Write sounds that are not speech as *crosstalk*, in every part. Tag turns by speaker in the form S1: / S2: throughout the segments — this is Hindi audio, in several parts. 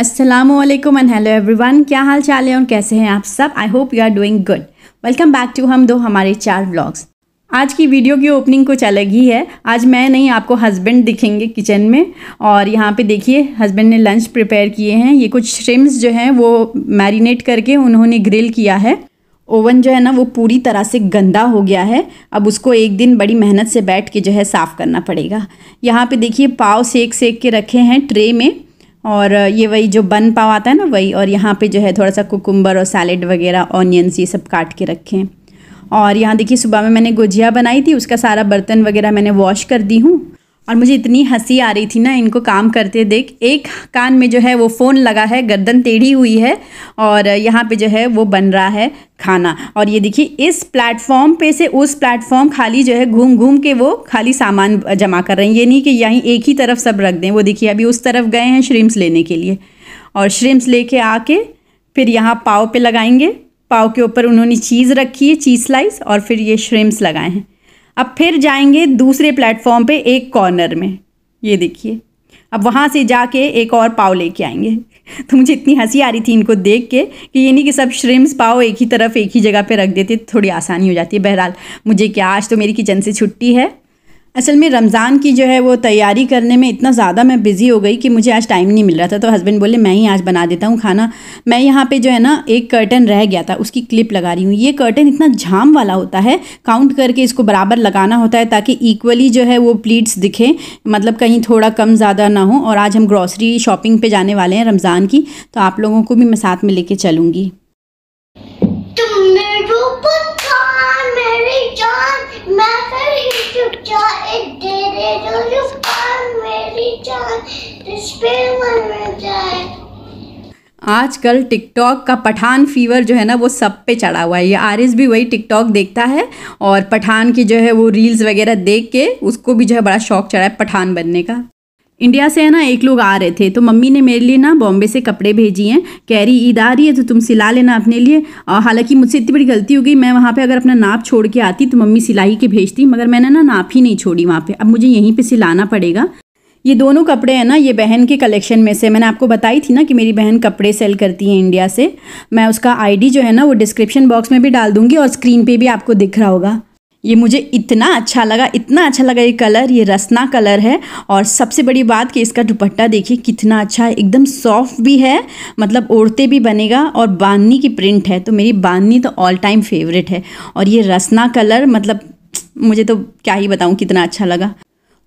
S1: असलम एंड हेलो एवरीवन क्या हाल चाल है और कैसे हैं आप सब I hope you are doing good welcome back to हम दो हमारे चार व्लॉग्स आज की वीडियो की ओपनिंग कुछ अलग ही है आज मैं नहीं आपको हस्बैंड दिखेंगे किचन में और यहाँ पे देखिए हस्बैंड ने लंच प्रिपेयर किए हैं ये कुछ श्रिम्स जो हैं वो मैरिनेट करके उन्होंने ग्रिल किया है ओवन जो है ना वो पूरी तरह से गंदा हो गया है अब उसको एक दिन बड़ी मेहनत से बैठ के जो है साफ़ करना पड़ेगा यहाँ पे देखिए पाव सेक सेक के रखे हैं ट्रे में और ये वही जो बन पाव आता है ना वही और यहाँ पे जो है थोड़ा सा कुकुम्बर और सैलेड वगैरह ऑनियंस ये सब काट के रखें और यहाँ देखिए सुबह में मैंने गुजिया बनाई थी उसका सारा बर्तन वगैरह मैंने वॉश कर दी हूँ और मुझे इतनी हंसी आ रही थी ना इनको काम करते देख एक कान में जो है वो फ़ोन लगा है गर्दन टेढ़ी हुई है और यहाँ पे जो है वो बन रहा है खाना और ये देखिए इस प्लेटफॉर्म पे से उस प्लेटफॉर्म खाली जो है घूम घूम के वो खाली सामान जमा कर रहे हैं ये नहीं कि यहीं एक ही तरफ सब रख दें वो देखिए अभी उस तरफ गए हैं श्रिम्स लेने के लिए और श्रिम्स ले आके फिर यहाँ पाव पर लगाएंगे पाव के ऊपर उन्होंने चीज़ रखी है चीज़ स्लाइस और फिर ये श्रिम्स लगाए हैं अब फिर जाएंगे दूसरे प्लेटफॉर्म पे एक कॉर्नर में ये देखिए अब वहाँ से जाके एक और पाव लेके आएंगे *laughs* तो मुझे इतनी हंसी आ रही थी इनको देख के कि ये नहीं कि सब श्रिम्स पाव एक ही तरफ एक ही जगह पे रख देते थोड़ी आसानी हो जाती है बहरहाल मुझे क्या आज तो मेरी किचन से छुट्टी है असल में रमज़ान की जो है वो तैयारी करने में इतना ज़्यादा मैं बिज़ी हो गई कि मुझे आज टाइम नहीं मिल रहा था तो हस्बैंड बोले मैं ही आज बना देता हूँ खाना मैं यहाँ पे जो है ना एक कर्टन रह गया था उसकी क्लिप लगा रही हूँ ये कर्टन इतना झाम वाला होता है काउंट करके इसको बराबर लगाना होता है ताकि इक्वली जो है वो प्लीट्स दिखे मतलब कहीं थोड़ा कम ज़्यादा ना हो और आज हम ग्रॉसरी शॉपिंग पर जाने वाले हैं रमज़ान की तो आप लोगों को भी मैं साथ में लेके चलूँगी तुमने आजकल टिकटॉक का पठान फीवर जो है ना वो सब पे चढ़ा हुआ है ये आर भी वही टिकटॉक देखता है और पठान की जो है वो रील्स वगैरह देख के उसको भी जो है बड़ा शौक चढ़ा है पठान बनने का इंडिया से है ना एक लोग आ रहे थे तो मम्मी ने मेरे लिए ना बॉम्बे से कपड़े भेजी हैं कह रही ईद आ रही है तो तुम सिला लेना अपने लिए हालांकि मुझसे इतनी बड़ी गलती हो गई मैं वहाँ पे अगर अपना नाप छोड़ के आती तो मम्मी सिलाई के भेजती मगर मैंने ना नाप ही नहीं छोड़ी वहाँ पे अब मुझे यहीं पे सिलाना पड़ेगा ये दोनों कपड़े हैं ना ये बहन के कलेक्शन में से मैंने आपको बताई थी ना कि मेरी बहन कपड़े सेल करती है इंडिया से मैं उसका आईडी जो है ना वो डिस्क्रिप्शन बॉक्स में भी डाल दूँगी और स्क्रीन पे भी आपको दिख रहा होगा ये मुझे इतना अच्छा लगा इतना अच्छा लगा ये कलर ये रसना कलर है और सबसे बड़ी बात कि इसका दुपट्टा देखिए कितना अच्छा है एकदम सॉफ्ट भी है मतलब ओढ़ते भी बनेगा और बाननी की प्रिंट है तो मेरी बाननी तो ऑल टाइम फेवरेट है और ये रसना कलर मतलब मुझे तो क्या ही बताऊँ कितना अच्छा लगा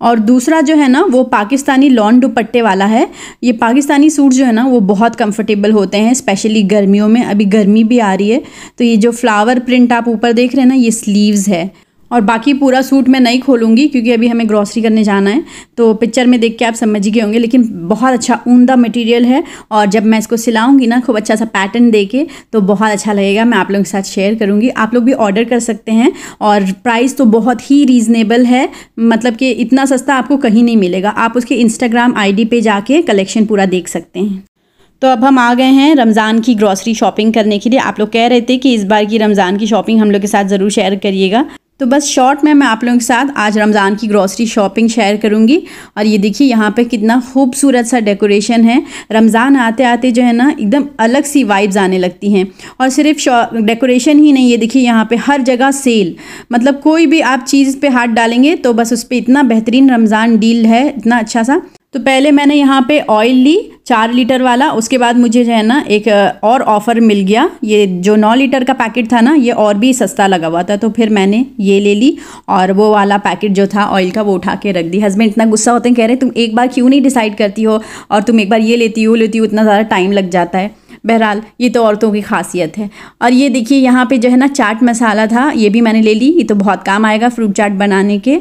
S1: और दूसरा जो है ना वो पाकिस्तानी लॉन दुपट्टे वाला है ये पाकिस्तानी सूट जो है ना वो बहुत कंफर्टेबल होते हैं स्पेशली गर्मियों में अभी गर्मी भी आ रही है तो ये जो फ्लावर प्रिंट आप ऊपर देख रहे हैं ना ये स्लीव्स है और बाकी पूरा सूट मैं नहीं खोलूँगी क्योंकि अभी हमें ग्रॉसरी करने जाना है तो पिक्चर में देख के आप समझ गए होंगे लेकिन बहुत अच्छा उमदा मटेरियल है और जब मैं इसको सिलाऊँगी ना खूब अच्छा सा पैटर्न दे के तो बहुत अच्छा लगेगा मैं आप लोगों के साथ शेयर करूँगी आप लोग भी ऑर्डर कर सकते हैं और प्राइस तो बहुत ही रीज़नेबल है मतलब कि इतना सस्ता आपको कहीं नहीं मिलेगा आप उसके इंस्टाग्राम डी पे जाके कलेक्शन पूरा देख सकते हैं तो अब हम आ गए हैं रमज़ान की ग्रॉसरी शॉपिंग करने के लिए आप लोग कह रहे थे कि इस बार की रमज़ान की शॉपिंग हम लोग के साथ ज़रूर शेयर करिएगा तो बस शॉर्ट में मैं आप लोगों के साथ आज रमज़ान की ग्रॉसरी शॉपिंग शेयर करूँगी और ये देखिए यहाँ पे कितना खूबसूरत सा डेकोरेशन है रमज़ान आते आते जो है ना एकदम अलग सी वाइब्स आने लगती हैं और सिर्फ डेकोरेशन ही नहीं ये देखिए यहाँ पे हर जगह सेल मतलब कोई भी आप चीज़ पे हाथ डालेंगे तो बस उस पर इतना बेहतरीन रमज़ान डील है इतना अच्छा सा तो पहले मैंने यहाँ पे ऑयल ली चार लीटर वाला उसके बाद मुझे जो है ना एक और ऑफ़र मिल गया ये जो नौ लीटर का पैकेट था ना ये और भी सस्ता लगा हुआ था तो फिर मैंने ये ले ली और वो वाला पैकेट जो था ऑयल का वो उठा के रख दी हस्बैंड इतना गुस्सा होते हैं कह रहे तुम एक बार क्यों नहीं डिसाइड करती हो और तुम एक बार ये लेती हो लेती हो इतना ज़्यादा टाइम लग जाता है बहरहाल ये तो औरतों की खासियत है और ये देखिए यहाँ पर जो है ना चाट मसाला था ये भी मैंने ले ली ये तो बहुत काम आएगा फ्रूट चाट बनाने के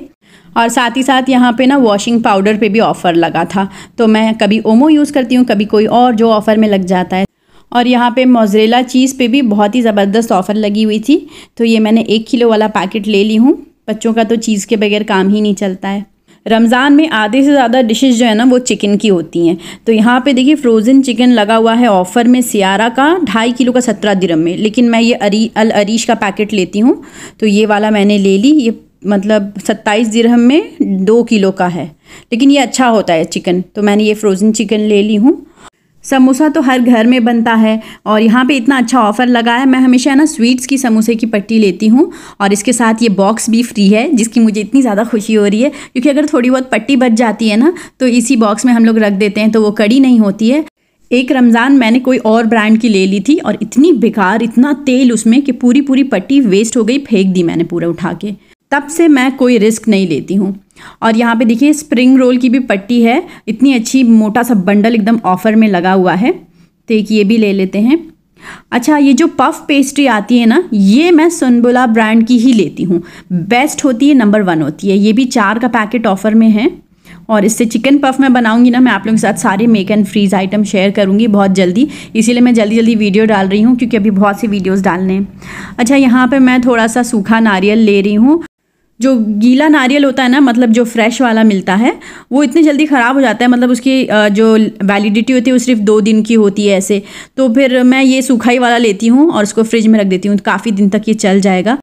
S1: और साथ ही साथ यहाँ पे ना वॉशिंग पाउडर पे भी ऑफ़र लगा था तो मैं कभी ओमो यूज़ करती हूँ कभी कोई और जो ऑफ़र में लग जाता है और यहाँ पे मोजरेला चीज़ पे भी बहुत ही ज़बरदस्त ऑफ़र लगी हुई थी तो ये मैंने एक किलो वाला पैकेट ले ली हूँ बच्चों का तो चीज़ के बगैर काम ही नहीं चलता है रमज़ान में आधे से ज़्यादा डिशेज जो है ना वो चिकन की होती हैं तो यहाँ पे देखिए फ्रोज़न चिकन लगा हुआ है ऑफ़र में सियारा का ढाई किलो का सत्रह दिरम में लेकिन मैं ये अरी अल अरीश का पैकेट लेती हूँ तो ये वाला मैंने ले ली ये मतलब सत्ताईस दिरहम में दो किलो का है लेकिन ये अच्छा होता है चिकन तो मैंने ये फ्रोज़न चिकन ले ली हूँ समोसा तो हर घर में बनता है और यहाँ पे इतना अच्छा ऑफ़र लगा है मैं हमेशा ना स्वीट्स की समोसे की पट्टी लेती हूँ और इसके साथ ये बॉक्स भी फ्री है जिसकी मुझे इतनी ज़्यादा खुशी हो रही है क्योंकि अगर थोड़ी बहुत पट्टी बच जाती है ना तो इसी बॉक्स में हम लोग रख देते हैं तो वो कड़ी नहीं होती है एक रमज़ान मैंने कोई और ब्रांड की ले ली थी और इतनी बेकार इतना तेल उसमें कि पूरी पूरी पट्टी वेस्ट हो गई फेंक दी मैंने पूरा उठा के तब से मैं कोई रिस्क नहीं लेती हूँ और यहाँ पे देखिए स्प्रिंग रोल की भी पट्टी है इतनी अच्छी मोटा सा बंडल एकदम ऑफर में लगा हुआ है तो एक ये भी ले लेते हैं अच्छा ये जो पफ पेस्ट्री आती है ना ये मैं सुनबुला ब्रांड की ही लेती हूँ बेस्ट होती है नंबर वन होती है ये भी चार का पैकेट ऑफर में है और इससे चिकन पफ मैं बनाऊंगी ना मैं आप लोगों के साथ सारे make and freeze item share करूंगी बहुत जल्दी इसीलिए मैं जल्दी जल्दी वीडियो डाल रही हूँ क्योंकि अभी बहुत सी वीडियोस डालने हैं अच्छा यहाँ पे मैं थोड़ा सा सूखा नारियल ले रही हूँ जो गीला नारियल होता है ना मतलब जो फ्रेश वाला मिलता है वो इतने जल्दी ख़राब हो जाता है मतलब उसकी जो वैलिडिटी होती है वो सिर्फ दो दिन की होती है ऐसे तो फिर मैं ये सूखाई वाला लेती हूँ और उसको फ्रिज में रख देती हूँ काफ़ी दिन तक ये चल जाएगा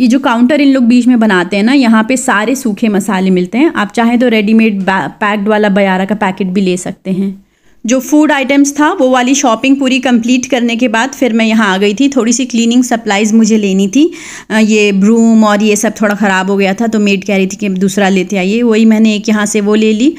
S1: ये जो काउंटर इन लोग बीच में बनाते हैं ना यहाँ पे सारे सूखे मसाले मिलते हैं आप चाहें तो रेडीमेड पैक्ड वाला बयारा का पैकेट भी ले सकते हैं जो फूड आइटम्स था वो वाली शॉपिंग पूरी कंप्लीट करने के बाद फिर मैं यहाँ आ गई थी थोड़ी सी क्लीनिंग सप्लाइज़ मुझे लेनी थी ये ब्रूम और ये सब थोड़ा ख़राब हो गया था तो मेड कह रही थी कि दूसरा लेते आइए वही मैंने एक यहाँ से वो ले ली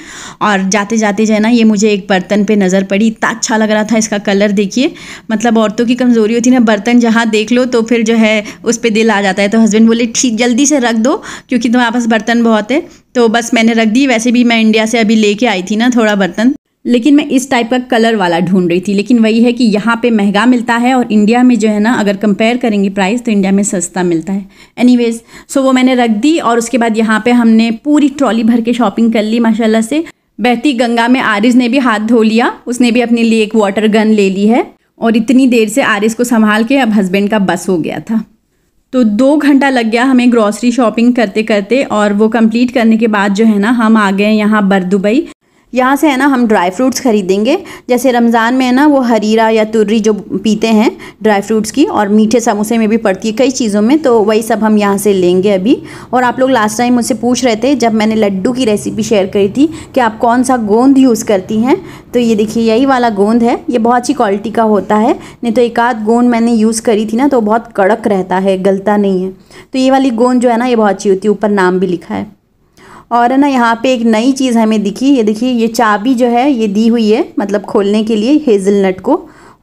S1: और जाते जाते जो है ना ये मुझे एक बर्तन पे नज़र पड़ी इतना अच्छा लग रहा था इसका कलर देखिए मतलब औरतों की कमज़ोरी होती है ना बर्तन जहाँ देख लो तो फिर जो है उस पर दिल आ जाता है तो हस्बैंड बोले ठीक जल्दी से रख दो क्योंकि तुम्हारे पास बर्तन बहुत है तो बस मैंने रख दी वैसे भी मैं इंडिया से अभी लेके आई थी ना थोड़ा बर्तन लेकिन मैं इस टाइप का कलर वाला ढूंढ रही थी लेकिन वही है कि यहाँ पे महंगा मिलता है और इंडिया में जो है ना अगर कंपेयर करेंगे प्राइस तो इंडिया में सस्ता मिलता है एनीवेज सो वो मैंने रख दी और उसके बाद यहाँ पे हमने पूरी ट्रॉली भर के शॉपिंग कर ली माशाल्लाह से बहती गंगा में आरिज ने भी हाथ धो लिया उसने भी अपने लिए एक वाटर गन ले ली है और इतनी देर से आरिस को संभाल के अब हस्बैंड का बस हो गया था तो दो घंटा लग गया हमें ग्रॉसरी शॉपिंग करते करते और वो कंप्लीट करने के बाद जो है ना हम आ गए यहाँ बरदुबई यहाँ से है ना हम ड्राई फ्रूट्स ख़रीदेंगे जैसे रमज़ान में है ना वो हरीरा या तुर्री जो पीते हैं ड्राई फ्रूट्स की और मीठे समोसे में भी पड़ती है कई चीज़ों में तो वही सब हम यहाँ से लेंगे अभी और आप लोग लास्ट टाइम मुझसे पूछ रहे थे जब मैंने लड्डू की रेसिपी शेयर करी थी कि आप कौन सा गोंद यूज़ करती हैं तो ये देखिए यही वाला गोंद है ये बहुत अच्छी क्वालिटी का होता है नहीं तो एक आध गोंद मैंने यूज़ करी थी ना तो बहुत कड़क रहता है गलता नहीं है तो ये वाली गोंद जो है ना ये बहुत अच्छी होती है ऊपर नाम भी लिखा है और है ना यहाँ पे एक नई चीज़ हमें दिखी ये देखिए ये चाबी जो है ये दी हुई है मतलब खोलने के लिए हेज़ल नट को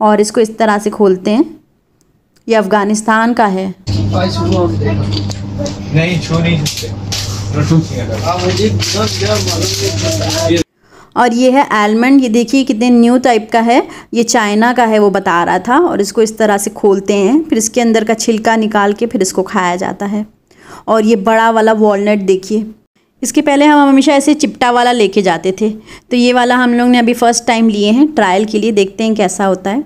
S1: और इसको इस तरह से खोलते हैं ये अफ़गानिस्तान का है तो और ये है आलमंड ये देखिए कितने न्यू टाइप का है ये चाइना का है वो बता रहा था और इसको इस तरह से खोलते हैं फिर इसके अंदर का छिलका निकाल के फिर इसको खाया जाता है और ये बड़ा वाला वॉलनट देखिए इसके पहले हम हमेशा ऐसे चिपटा वाला लेके जाते थे तो ये वाला हम लोग ने अभी फ़र्स्ट टाइम लिए हैं ट्रायल के लिए देखते हैं कैसा होता है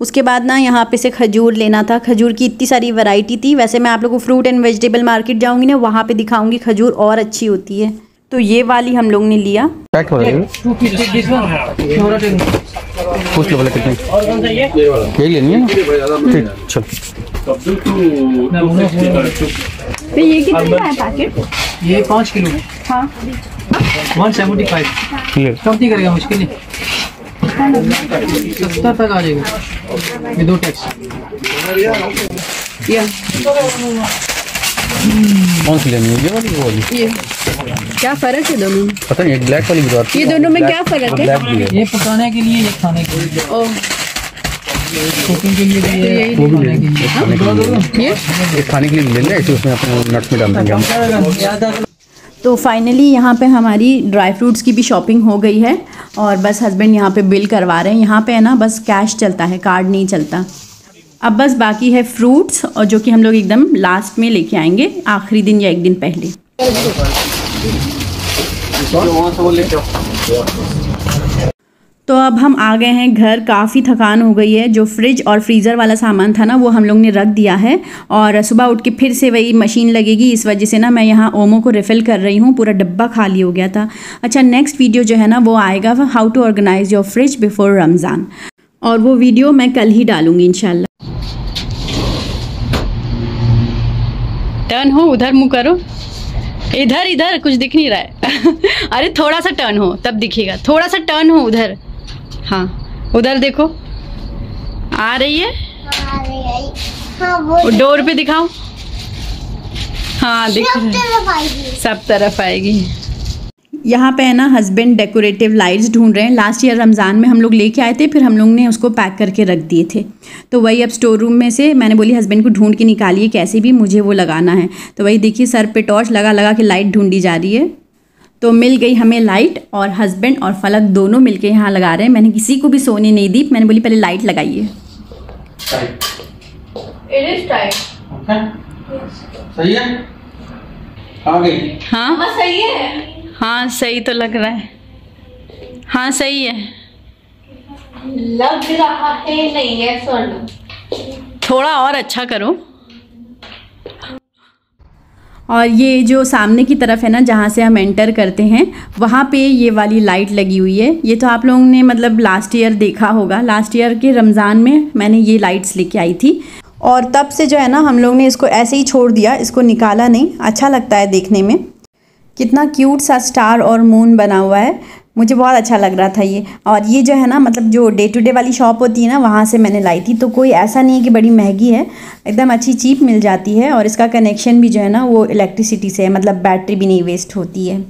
S1: उसके बाद ना यहाँ पे से खजूर लेना था खजूर की इतनी सारी वैरायटी थी वैसे मैं आप लोग को फ्रूट एंड वेजिटेबल मार्केट जाऊँगी ना वहाँ पे दिखाऊँगी खजूर और अच्छी होती है तो ये वाली हम लोग ने लिया पूछ लो बोले ये ये लेनी है चल तो ये कितने का है पैकेट ये पाँच किलो हाँ वन सेवेंटी फाइव कम नहीं करेगा मुश्किल नहीं सत्तर तक आ जाएगा ये दो टैक्स कौन सी लेनी है ये वाली वो वाली क्या फर्क है दोनों में पता नहीं एक ब्लैक वाली तो ये दोनों में क्या फर्क है ये पकाने के लिए ये खाने के लिए ओ तो हाँ? खाने के लिए तो उसमें तो फाइनली यहाँ पे हमारी ड्राई फ्रूट्स की भी शॉपिंग हो गई है और बस हस्बैंड यहाँ पे बिल करवा रहे हैं यहाँ पे है ना बस कैश चलता है कार्ड नहीं चलता अब बस बाकी है फ्रूट्स और जो कि हम लोग एकदम लास्ट में लेके आएंगे आखिरी दिन या एक दिन पहले तो अब हम आ गए हैं घर काफ़ी थकान हो गई है जो फ्रिज और फ्रीज़र वाला सामान था ना वो हम लोग ने रख दिया है और सुबह उठ के फिर से वही मशीन लगेगी इस वजह से ना मैं यहाँ ओमो को रिफ़िल कर रही हूँ पूरा डब्बा खाली हो गया था अच्छा नेक्स्ट वीडियो जो है ना वो आएगा how to organise your fridge before Ramzan और वो वीडियो मैं कल ही डालूंगी इनशाला टर्न हो उधर मुँह करो इधर इधर कुछ दिख नहीं रहा है *laughs* अरे थोड़ा सा टर्न हो तब दिखेगा थोड़ा सा टर्न हो उधर हाँ उधर देखो आ रही है हाँ, डोर पे दिखाओ हाँ दिख सब तरफ आएगी यहाँ पे है ना हस्बैंड डेकोरेटिव लाइट्स ढूंढ रहे हैं लास्ट ईयर रमज़ान में हम लोग लेके आए थे फिर हम लोग ने उसको पैक करके रख दिए थे तो वही अब स्टोर रूम में से मैंने बोली हस्बैंड को ढूंढ के निकालिए कैसे भी मुझे वो लगाना है तो वही देखिए सर पे टॉर्च लगा लगा के लाइट ढूंढी जा रही है तो मिल गई हमें लाइट और हस्बैंड और फलक दोनों मिलके यहाँ लगा रहे हैं मैंने किसी को भी सोने नहीं दी मैंने बोली पहले लाइट लगाइए हाँ।, हाँ सही है हाँ सही तो लग रहा है हाँ सही है लग रहा है नहीं है स्वर्ण थोड़ा और अच्छा करो और ये जो सामने की तरफ है ना जहाँ से हम एंटर करते हैं वहाँ पे ये वाली लाइट लगी हुई है ये तो आप लोगों ने मतलब लास्ट ईयर देखा होगा लास्ट ईयर के रमज़ान में मैंने ये लाइट्स लेके आई थी और तब से जो है ना हम लोग ने इसको ऐसे ही छोड़ दिया इसको निकाला नहीं अच्छा लगता है देखने में कितना क्यूट सा स्टार और मून बना हुआ है मुझे बहुत अच्छा लग रहा था ये और ये जो है ना मतलब जो डे टू डे वाली शॉप होती है ना वहाँ से मैंने लाई थी तो कोई ऐसा नहीं है कि बड़ी महंगी है एकदम अच्छी चीप मिल जाती है और इसका कनेक्शन भी जो है ना वो इलेक्ट्रिसिटी से है मतलब बैटरी भी नहीं वेस्ट होती है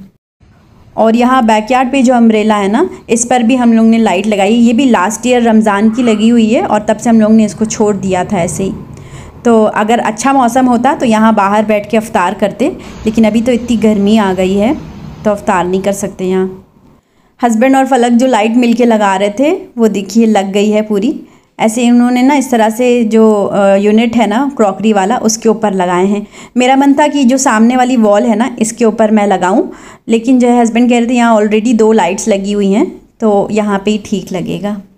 S1: और यहाँ बैकयार्ड पे जो अम्ब्रेला है ना इस पर भी हम लोग ने लाइट लगाई ये भी लास्ट ईयर रमज़ान की लगी हुई है और तब से हम लोग ने इसको छोड़ दिया था ऐसे ही तो अगर अच्छा मौसम होता तो यहाँ बाहर बैठ के अफ्तार करते लेकिन अभी तो इतनी गर्मी आ गई है तो अफ्तार नहीं कर सकते यहाँ हस्बैंड और फलक जो लाइट मिल के लगा रहे थे वो देखिए लग गई है पूरी ऐसे इन्होंने ना इस तरह से जो यूनिट है ना क्रॉकरी वाला उसके ऊपर लगाए हैं मेरा मन था कि जो सामने वाली वॉल है ना इसके ऊपर मैं लगाऊं लेकिन जो है हस्बैंड कह रहे थे यहाँ ऑलरेडी दो लाइट्स लगी हुई हैं तो यहाँ पे ही ठीक लगेगा